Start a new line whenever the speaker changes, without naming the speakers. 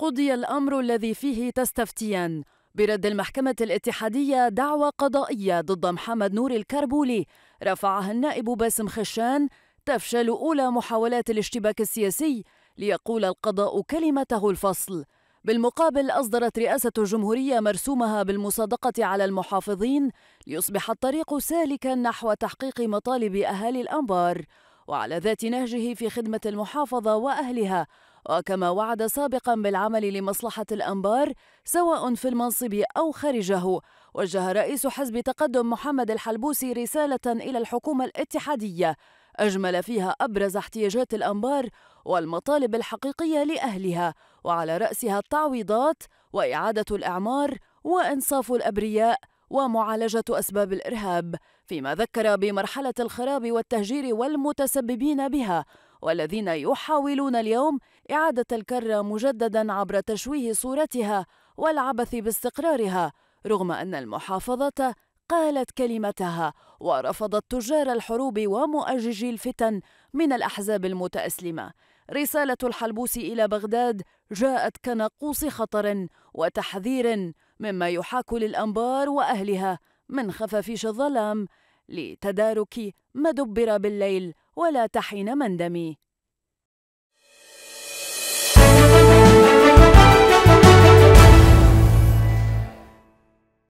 قضي الأمر الذي فيه تستفتيان برد المحكمة الاتحادية دعوى قضائية ضد محمد نور الكربولي رفعها النائب باسم خشان تفشل أولى محاولات الاشتباك السياسي ليقول القضاء كلمته الفصل بالمقابل أصدرت رئاسة الجمهورية مرسومها بالمصادقة على المحافظين ليصبح الطريق سالكا نحو تحقيق مطالب أهالي الأنبار وعلى ذات نهجه في خدمة المحافظة وأهلها وكما وعد سابقا بالعمل لمصلحة الأنبار سواء في المنصب أو خارجه وجه رئيس حزب تقدم محمد الحلبوسي رسالة إلى الحكومة الاتحادية أجمل فيها أبرز احتياجات الأنبار والمطالب الحقيقية لأهلها وعلى رأسها التعويضات وإعادة الإعمار وإنصاف الأبرياء ومعالجة أسباب الإرهاب، فيما ذكر بمرحلة الخراب والتهجير والمتسببين بها، والذين يحاولون اليوم إعادة الكرة مجددا عبر تشويه صورتها والعبث باستقرارها رغم أن المحافظة قالت كلمتها ورفضت تجار الحروب ومؤججي الفتن من الأحزاب المتأسلمة رسالة الحلبوس إلى بغداد جاءت كناقوس خطر وتحذير مما يحاك للأنبار وأهلها من خفافيش الظلام لتدارك ما دبر بالليل ولا تحين مندمي